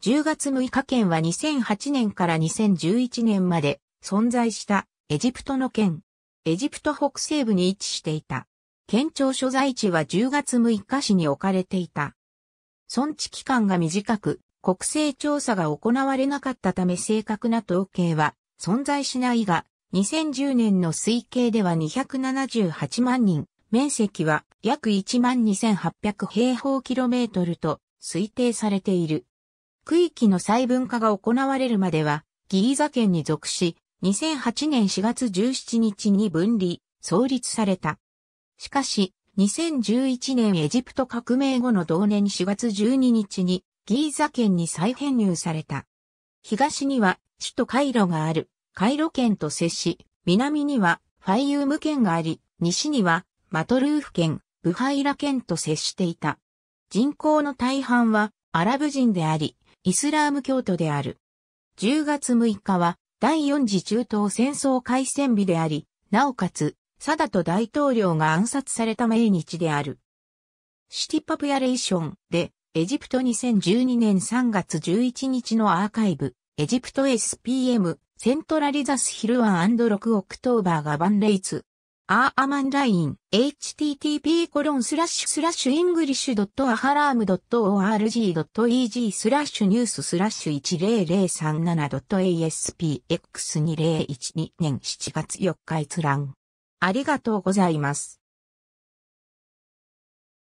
10月6日県は2008年から2011年まで存在したエジプトの県。エジプト北西部に位置していた。県庁所在地は10月6日市に置かれていた。村地期間が短く、国勢調査が行われなかったため正確な統計は存在しないが、2010年の推計では278万人、面積は約12,800平方キロメートルと推定されている。区域の細分化が行われるまでは、ギーザ県に属し、2008年4月17日に分離、創立された。しかし、2011年エジプト革命後の同年4月12日に、ギーザ県に再編入された。東には首都カイロがある、カイロ県と接し、南にはファイユーム県があり、西にはマトルーフ県、ブハイラ県と接していた。人口の大半はアラブ人であり、イスラーム教徒である。10月6日は第4次中東戦争開戦日であり、なおかつ、サダト大統領が暗殺された命日である。シティパプヤレーションで、エジプト2012年3月11日のアーカイブ、エジプト SPM、セントラリザスヒルワン &6 オクトーバーがバンレイツ、アーマンライン、http コロンスラッシュスラッシュイングリッシュドットアハラームドット org.eg スラッシュニューススラッシュ10037ドット aspx2012 年7月4日閲覧。ありがとうございます。